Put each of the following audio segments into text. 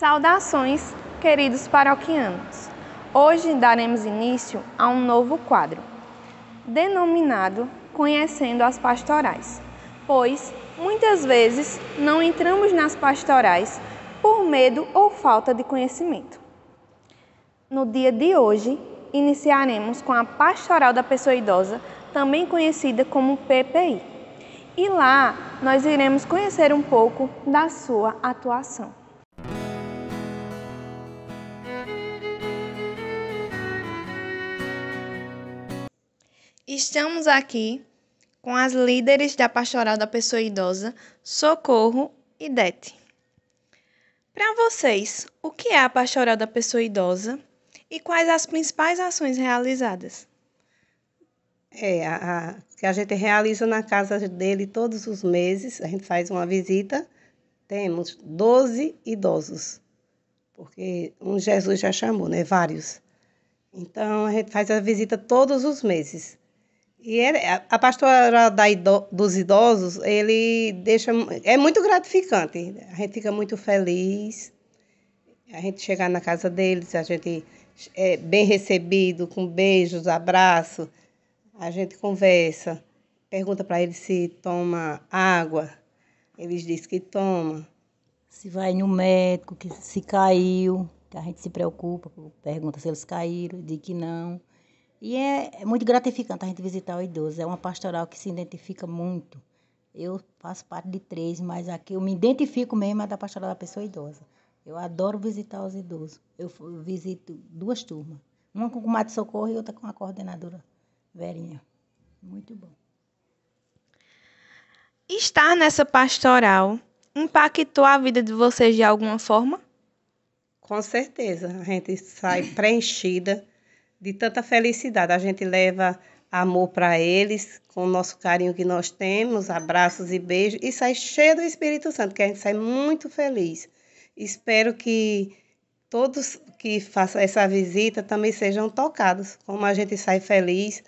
Saudações, queridos paroquianos. Hoje daremos início a um novo quadro, denominado Conhecendo as Pastorais, pois muitas vezes não entramos nas pastorais por medo ou falta de conhecimento. No dia de hoje, iniciaremos com a Pastoral da Pessoa Idosa, também conhecida como PPI. E lá nós iremos conhecer um pouco da sua atuação. Estamos aqui com as líderes da Pastoral da Pessoa Idosa, Socorro e Dete. Para vocês, o que é a Pastoral da Pessoa Idosa e quais as principais ações realizadas? É, a, a, que a gente realiza na casa dele todos os meses, a gente faz uma visita, temos 12 idosos, porque um Jesus já chamou, né? Vários. Então, a gente faz a visita todos os meses. E a pastora da, dos idosos, ele deixa. É muito gratificante. A gente fica muito feliz. A gente chegar na casa deles, a gente é bem recebido, com beijos, abraço A gente conversa, pergunta para eles se toma água. Eles dizem que toma. Se vai no médico, que se caiu, que a gente se preocupa, pergunta se eles caíram, diz que não. E é, é muito gratificante a gente visitar o idoso. É uma pastoral que se identifica muito. Eu faço parte de três, mas aqui eu me identifico mesmo é da pastoral da pessoa idosa. Eu adoro visitar os idosos. Eu visito duas turmas. Uma com o Mato Socorro e outra com a coordenadora Verinha. Muito bom. Estar nessa pastoral impactou a vida de vocês de alguma forma? Com certeza. A gente sai preenchida de tanta felicidade. A gente leva amor para eles, com o nosso carinho que nós temos, abraços e beijos, e sai cheia do Espírito Santo, que a gente sai muito feliz. Espero que todos que façam essa visita também sejam tocados, como a gente sai feliz.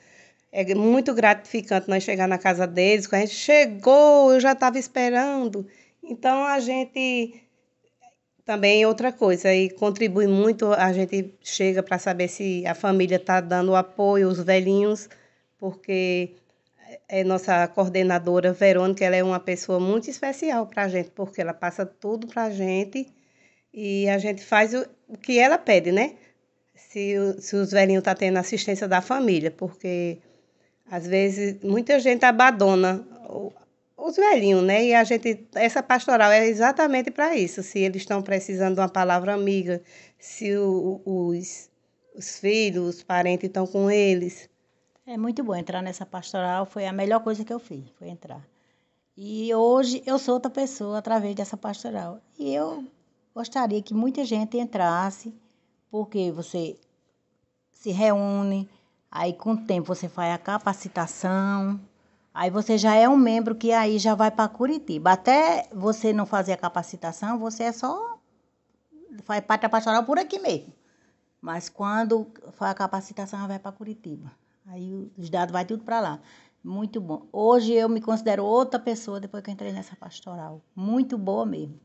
É muito gratificante nós chegar na casa deles, quando a gente chegou, eu já estava esperando. Então a gente também é outra coisa, e contribui muito, a gente chega para saber se a família está dando apoio, os velhinhos, porque é, é nossa coordenadora Verônica, ela é uma pessoa muito especial para a gente, porque ela passa tudo para a gente e a gente faz o, o que ela pede, né? Se, se os velhinhos estão tá tendo assistência da família, porque às vezes muita gente abandona os velhinhos, né? E a gente, essa pastoral é exatamente para isso. Se eles estão precisando de uma palavra amiga, se o, os, os filhos, os parentes estão com eles. É muito bom entrar nessa pastoral, foi a melhor coisa que eu fiz, foi entrar. E hoje eu sou outra pessoa através dessa pastoral. E eu gostaria que muita gente entrasse, porque você se reúne, aí com o tempo você faz a capacitação, Aí você já é um membro que aí já vai para Curitiba. Até você não fazer a capacitação, você é só faz parte da pastoral por aqui mesmo. Mas quando faz a capacitação, vai para Curitiba. Aí os dados vai tudo para lá. Muito bom. Hoje eu me considero outra pessoa depois que eu entrei nessa pastoral. Muito boa mesmo.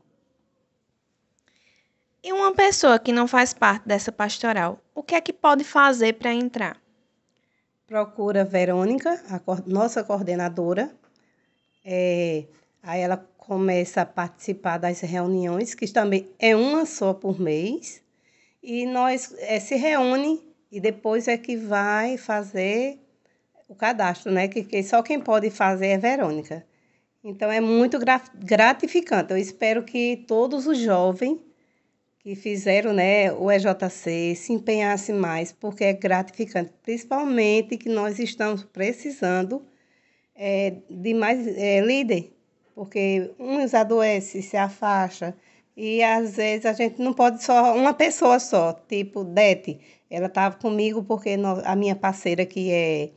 E uma pessoa que não faz parte dessa pastoral, o que é que pode fazer para entrar? procura Verônica, a nossa coordenadora. É, aí ela começa a participar das reuniões, que também é uma só por mês. E nós é, se reúne e depois é que vai fazer o cadastro, né? Que, que só quem pode fazer é Verônica. Então é muito gratificante. Eu espero que todos os jovens que fizeram né, o EJC se empenhasse mais, porque é gratificante, principalmente que nós estamos precisando é, de mais é, líder, porque uns adoecem, se afastam, e às vezes a gente não pode só, uma pessoa só, tipo Dete, ela estava comigo porque a minha parceira que é,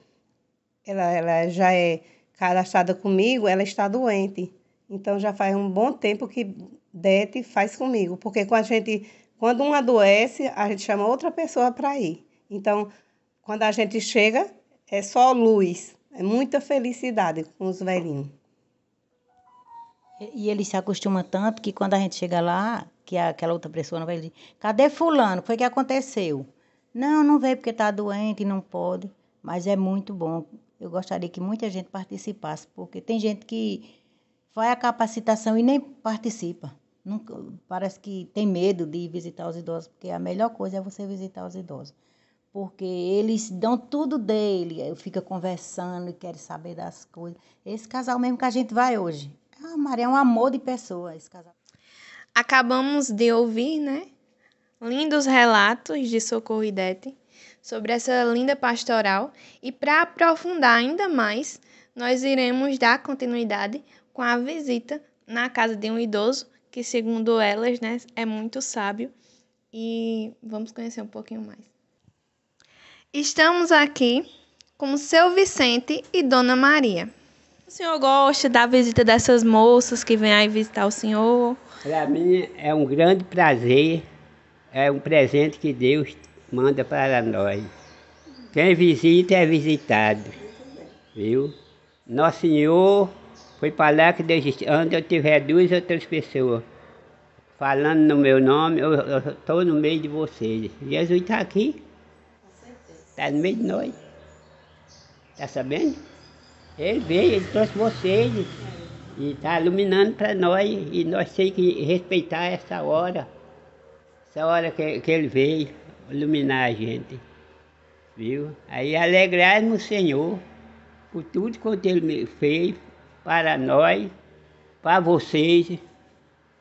ela, ela já é cadastrada comigo, ela está doente. Então já faz um bom tempo que Dete faz comigo, porque com a gente, quando um adoece, a gente chama outra pessoa para ir. Então, quando a gente chega, é só luz, é muita felicidade com os velhinhos. E ele se acostuma tanto que quando a gente chega lá, que aquela outra pessoa não vai dizer, cadê fulano? Foi que aconteceu? Não, não veio porque está doente, não pode. Mas é muito bom. Eu gostaria que muita gente participasse, porque tem gente que vai à capacitação e nem participa nunca parece que tem medo de visitar os idosos, porque a melhor coisa é você visitar os idosos. Porque eles dão tudo dele, fica conversando e quer saber das coisas. Esse casal mesmo que a gente vai hoje. Ah, Maria, é um amor de pessoa esse casal. Acabamos de ouvir, né? Lindos relatos de Socorro e Dete sobre essa linda pastoral. E para aprofundar ainda mais, nós iremos dar continuidade com a visita na casa de um idoso que segundo elas, né, é muito sábio. E vamos conhecer um pouquinho mais. Estamos aqui com o seu Vicente e Dona Maria. O senhor gosta da visita dessas moças que vêm aí visitar o senhor? Para mim é um grande prazer, é um presente que Deus manda para nós. Quem visita é visitado, viu? Nosso Senhor foi para lá que desisti. Onde eu tiver duas ou três pessoas falando no meu nome, eu estou no meio de vocês. Jesus está aqui. Está no meio de nós. Está sabendo? Ele veio, ele trouxe vocês. E está iluminando para nós. E nós temos que respeitar essa hora. Essa hora que, que ele veio iluminar a gente. Viu? Aí alegrar no Senhor por tudo quanto ele fez para nós, para vocês,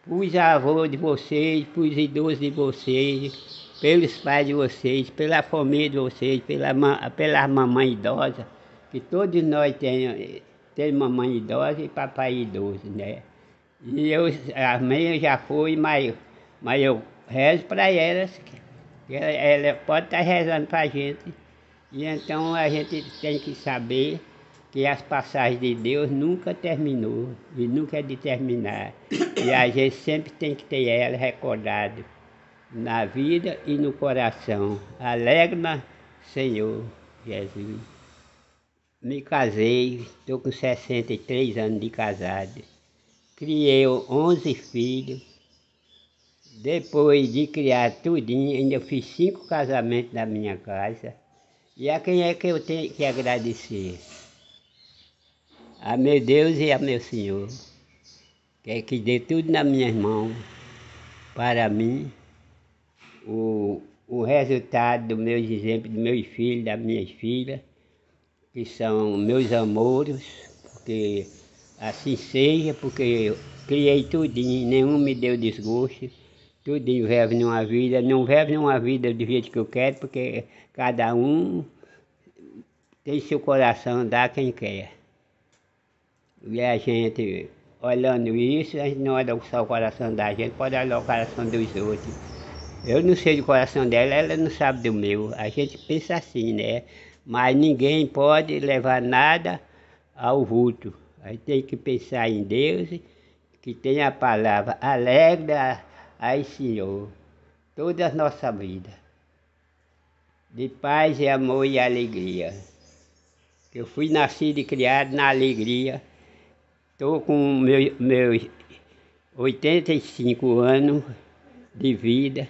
para os avôs de vocês, para os idosos de vocês, pelos pais de vocês, pela família de vocês, pela, pela mamãe idosa, que todos nós temos tem mamãe idosa e papai idoso, né? E eu, a minha já foi, mas, mas eu rezo para elas, que ela, ela pode estar tá rezando para a gente, e então a gente tem que saber que as passagens de Deus nunca terminou e nunca é de terminar. E a gente sempre tem que ter ela recordada na vida e no coração. Alegra, Senhor Jesus. Me casei, estou com 63 anos de casado. Criei 11 filhos. Depois de criar tudinho, ainda fiz cinco casamentos na minha casa. E a quem é que eu tenho que agradecer? a ah, meu Deus e a meu Senhor, quer é que dê tudo nas minhas mãos para mim, o, o resultado dos meus exemplos, dos meus filhos, das minhas filhas, que são meus amores, porque assim seja, porque eu criei e nenhum me deu desgosto, tudo vive numa vida, não vive numa vida do jeito que eu quero, porque cada um tem seu coração, dá quem quer. E a gente, olhando isso, a gente não olha só o coração da gente, pode olhar o coração dos outros. Eu não sei do coração dela, ela não sabe do meu. A gente pensa assim, né? Mas ninguém pode levar nada ao vulto. A gente tem que pensar em Deus, que tem a palavra alegra ai Senhor, toda a nossa vida. De paz e amor e alegria. Eu fui nascido e criado na alegria Estou com meu, meus 85 anos de vida.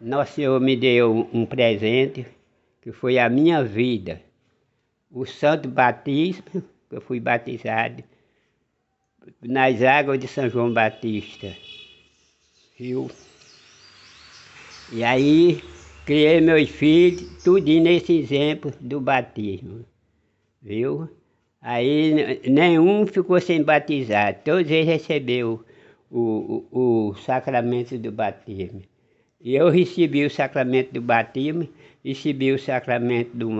Nosso Senhor me deu um presente que foi a minha vida. O santo batismo, que eu fui batizado nas águas de São João Batista. Rio. E aí criei meus filhos, tudo nesse exemplo do batismo. Viu? Aí nenhum ficou sem batizar, todos eles receberam o, o, o sacramento do batismo. E eu recebi o sacramento do batismo, recebi o sacramento do,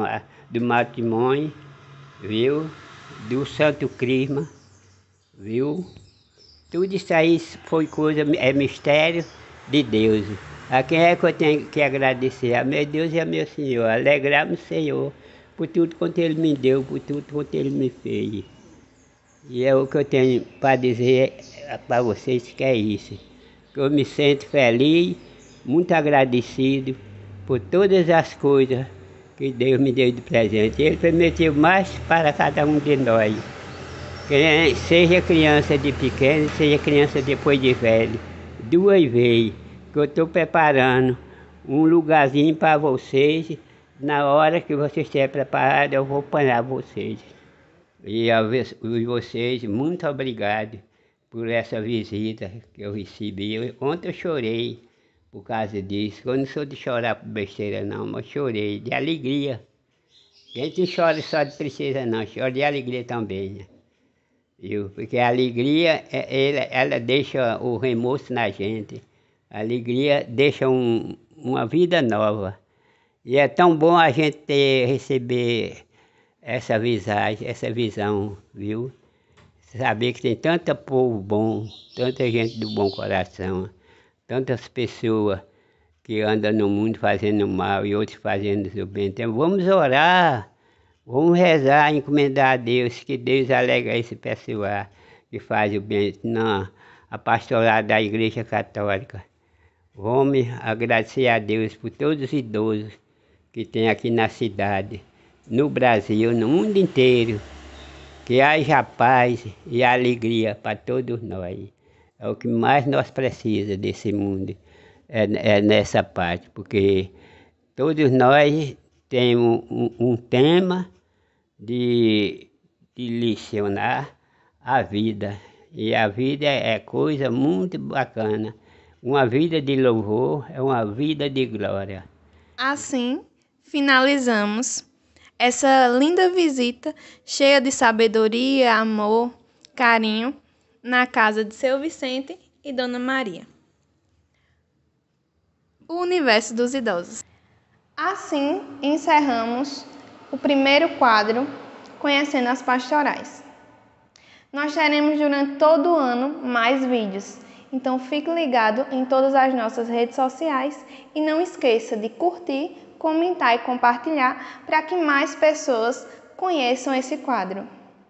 do matrimônio, viu? Do Santo Crisma, viu? Tudo isso aí foi coisa, é mistério de Deus. A quem é que eu tenho que agradecer? A meu Deus e a meu Senhor. Alegrar me Senhor por tudo quanto ele me deu, por tudo quanto ele me fez. E é o que eu tenho para dizer é, para vocês que é isso. Que eu me sinto feliz, muito agradecido por todas as coisas que Deus me deu de presente. Ele permitiu mais para cada um de nós. É, seja criança de pequeno, seja criança depois de velho. Duas vezes que eu estou preparando um lugarzinho para vocês na hora que vocês estiver preparado, eu vou apanhar vocês. E a vocês, muito obrigado por essa visita que eu recebi. Ontem eu chorei por causa disso. Eu não sou de chorar por besteira, não, mas chorei de alegria. A gente não chora só de tristeza, não, chora de alegria também. Né? Viu? Porque a alegria, é, ela, ela deixa o remorso na gente. A alegria deixa um, uma vida nova. E é tão bom a gente ter, receber essa visagem, essa visão, viu? Saber que tem tanto povo bom, tanta gente do bom coração, tantas pessoas que andam no mundo fazendo mal e outros fazendo seu bem. Então vamos orar, vamos rezar, encomendar a Deus, que Deus alega esse pessoal que faz o bem. Não, a pastoral da Igreja Católica. Vamos agradecer a Deus por todos os idosos que tem aqui na cidade, no Brasil, no mundo inteiro. Que haja paz e alegria para todos nós. É o que mais nós precisamos desse mundo, é, é nessa parte, porque todos nós temos um, um tema de, de lecionar a vida. E a vida é coisa muito bacana. Uma vida de louvor é uma vida de glória. Assim, finalizamos essa linda visita cheia de sabedoria, amor, carinho na casa de seu Vicente e Dona Maria. O universo dos idosos. Assim encerramos o primeiro quadro Conhecendo as Pastorais. Nós teremos durante todo o ano mais vídeos, então fique ligado em todas as nossas redes sociais e não esqueça de curtir, comentar e compartilhar para que mais pessoas conheçam esse quadro.